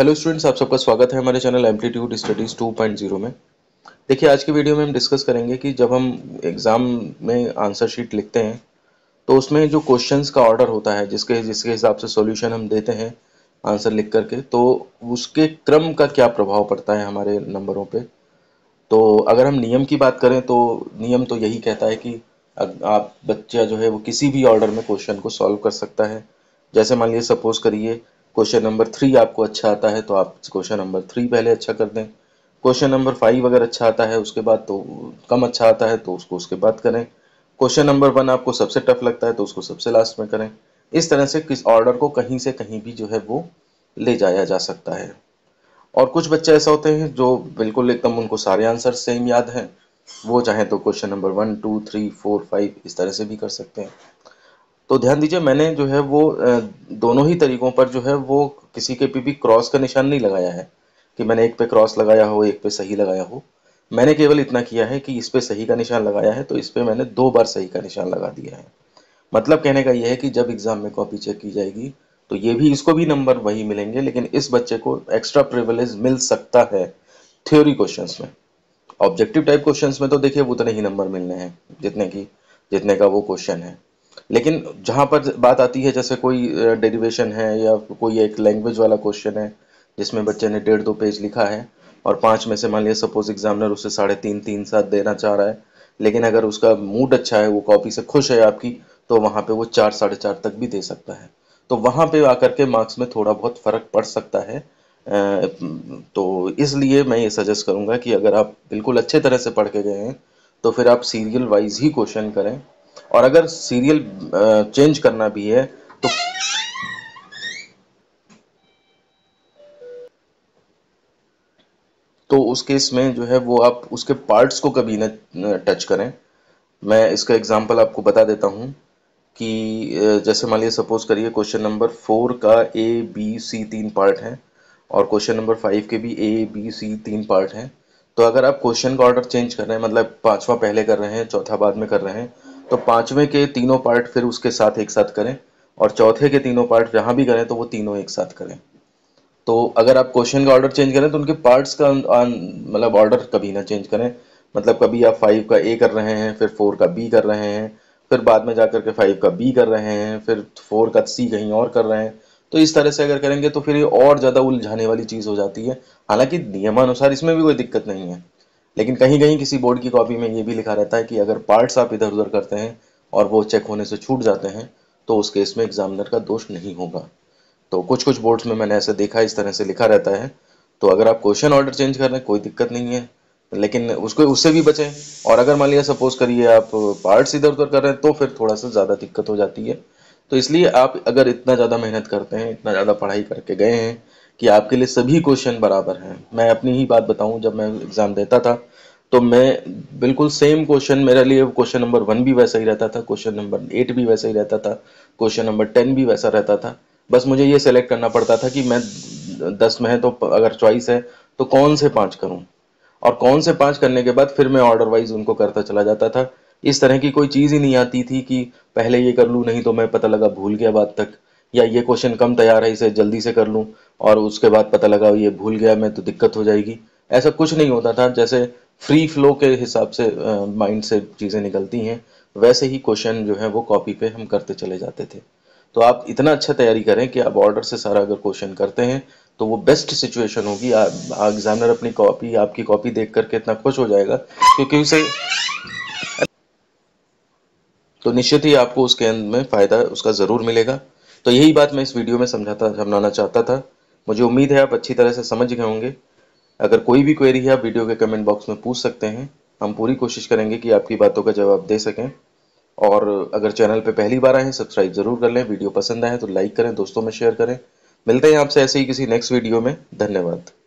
hello students आप सबका स्वागत है हमारे चैनल एम्पलीट्यूड स्टडीज़ 2.0 में देखिए आज के वीडियो में हम डिस्कस करेंगे कि जब हम एग्ज़ाम में आंसर शीट लिखते हैं तो उसमें जो क्वेश्चंस का ऑर्डर होता है जिसके जिसके हिसाब से सॉल्यूशन हम देते हैं आंसर लिख करके तो उसके क्रम का क्या प्रभाव पड़ता है हमारे नंबरों पर तो अगर हम नियम की बात करें तो नियम तो यही कहता है कि आप बच्चा जो है वो किसी भी ऑर्डर में क्वेश्चन को सॉल्व कर सकता है जैसे मान लीजिए सपोज करिए क्वेश्चन नंबर थ्री आपको अच्छा आता है तो आप क्वेश्चन नंबर थ्री पहले अच्छा कर दें क्वेश्चन नंबर फाइव अगर अच्छा आता है उसके बाद तो कम अच्छा आता है तो उसको उसके बाद करें क्वेश्चन नंबर वन आपको सबसे टफ लगता है तो उसको सबसे लास्ट में करें इस तरह से किस ऑर्डर को कहीं से कहीं भी जो है वो ले जाया जा सकता है और कुछ बच्चे ऐसा होते हैं जो बिल्कुल एकदम उनको सारे आंसर सेम याद हैं वो चाहें तो question number one two three four five इस तरह से भी कर सकते हैं तो ध्यान दीजिए मैंने जो है वो दोनों ही तरीकों पर जो है वो किसी के भी क्रॉस का निशान नहीं लगाया है कि मैंने एक पे क्रॉस लगाया हो एक पे सही लगाया हो मैंने केवल इतना किया है कि इस पे सही का निशान लगाया है तो इस पे मैंने दो बार सही का निशान लगा दिया है मतलब कहने का यह है कि जब एग्ज़ाम में कॉपी चेक की जाएगी तो ये भी इसको भी नंबर वही मिलेंगे लेकिन इस बच्चे को एक्स्ट्रा प्रिवलेज मिल सकता है थ्योरी क्वेश्चन में ऑब्जेक्टिव टाइप क्वेश्चन में तो देखिए उतने ही नंबर मिलने हैं जितने की जितने का वो क्वेश्चन है लेकिन जहाँ पर बात आती है जैसे कोई डेरिवेशन है या कोई एक लैंग्वेज वाला क्वेश्चन है जिसमें बच्चे ने डेढ़ दो पेज लिखा है और पाँच में से मान लिया सपोज एग्जामिनर उसे साढ़े तीन तीन सात देना चाह रहा है लेकिन अगर उसका मूड अच्छा है वो कॉपी से खुश है आपकी तो वहाँ पे वो चार साढ़े चार तक भी दे सकता है तो वहाँ पे आकर के मार्क्स में थोड़ा बहुत फ़र्क पड़ सकता है तो इसलिए मैं ये सजेस्ट करूँगा कि अगर आप बिल्कुल अच्छे तरह से पढ़ के गए हैं तो फिर आप सीरियल वाइज ही क्वेश्चन करें और अगर सीरियल चेंज करना भी है तो तो उस केस में जो है वो आप उसके पार्ट्स को कभी ना टच करें मैं इसका एग्जांपल आपको बता देता हूँ कि जैसे मान लिया सपोज करिए क्वेश्चन नंबर फोर का ए बी सी तीन पार्ट हैं और क्वेश्चन नंबर फाइव के भी ए बी सी तीन पार्ट हैं तो अगर आप क्वेश्चन का ऑर्डर चेंज कर रहे हैं मतलब पांचवा पहले कर रहे हैं चौथा बाद में कर रहे हैं तो पांचवें के तीनों पार्ट फिर उसके साथ एक साथ करें और चौथे के तीनों पार्ट जहाँ भी करें तो वो तीनों एक साथ करें तो अगर आप क्वेश्चन का ऑर्डर चेंज करें तो उनके पार्ट्स का अं, अं, मतलब ऑर्डर कभी ना चेंज करें मतलब कभी आप फाइव का ए कर रहे हैं फिर फोर का बी कर रहे हैं फिर बाद में जा कर के फाइव का बी कर रहे हैं फिर फोर का सी कहीं और कर रहे हैं तो इस तरह से अगर करेंगे तो फिर ये और ज़्यादा उलझाने वाली चीज़ हो जाती है हालांकि नियमानुसार इसमें भी कोई दिक्कत नहीं है लेकिन कहीं कहीं किसी बोर्ड की कॉपी में ये भी लिखा रहता है कि अगर पार्ट्स आप इधर उधर करते हैं और वो चेक होने से छूट जाते हैं तो उस केस में एग्जामिनर का दोष नहीं होगा तो कुछ कुछ बोर्ड्स में मैंने ऐसे देखा इस तरह से लिखा रहता है तो अगर आप क्वेश्चन ऑर्डर चेंज कर रहे हैं कोई दिक्कत नहीं है लेकिन उसको उससे भी बचें और अगर मान लिया सपोज करिए आप पार्ट्स इधर उधर कर रहे हैं तो फिर थोड़ा सा ज़्यादा दिक्कत हो जाती है तो इसलिए आप अगर इतना ज़्यादा मेहनत करते हैं इतना ज़्यादा पढ़ाई करके गए हैं कि आपके लिए सभी क्वेश्चन बराबर हैं मैं अपनी ही बात बताऊं जब मैं एग्ज़ाम देता था तो मैं बिल्कुल सेम क्वेश्चन मेरे लिए क्वेश्चन नंबर वन भी वैसा ही रहता था क्वेश्चन नंबर एट भी वैसा ही रहता था क्वेश्चन नंबर टेन भी वैसा रहता था बस मुझे ये सेलेक्ट करना पड़ता था कि मैं दस में है तो अगर चॉइस है तो कौन से पाँच करूँ और कौन से पाँच करने के बाद फिर मैं ऑर्डर वाइज उनको करता चला जाता था इस तरह की कोई चीज़ ही नहीं आती थी कि पहले ये कर लूँ नहीं तो मैं पता लगा भूल गया बात तक या ये क्वेश्चन कम तैयार है इसे जल्दी से कर लूँ और उसके बाद पता लगा ये भूल गया मैं तो दिक्कत हो जाएगी ऐसा कुछ नहीं होता था जैसे फ्री फ्लो के हिसाब से माइंड से चीज़ें निकलती हैं वैसे ही क्वेश्चन जो है वो कॉपी पे हम करते चले जाते थे तो आप इतना अच्छा तैयारी करें कि आप ऑर्डर से सारा अगर क्वेश्चन करते हैं तो वो बेस्ट सिचुएशन होगी एग्जामिनर अपनी कॉपी आपकी कॉपी देख करके इतना खुश हो जाएगा क्योंकि उसे तो निश्चित ही आपको उसके अंत में फ़ायदा उसका ज़रूर मिलेगा तो यही बात मैं इस वीडियो में समझाता समझाना चाहता था मुझे उम्मीद है आप अच्छी तरह से समझ गए होंगे अगर कोई भी क्वेरी है आप वीडियो के कमेंट बॉक्स में पूछ सकते हैं हम पूरी कोशिश करेंगे कि आपकी बातों का जवाब दे सकें और अगर चैनल पर पहली बार आए सब्सक्राइब जरूर कर लें वीडियो पसंद आए तो लाइक करें दोस्तों में शेयर करें मिलते हैं आपसे ऐसे ही किसी नेक्स्ट वीडियो में धन्यवाद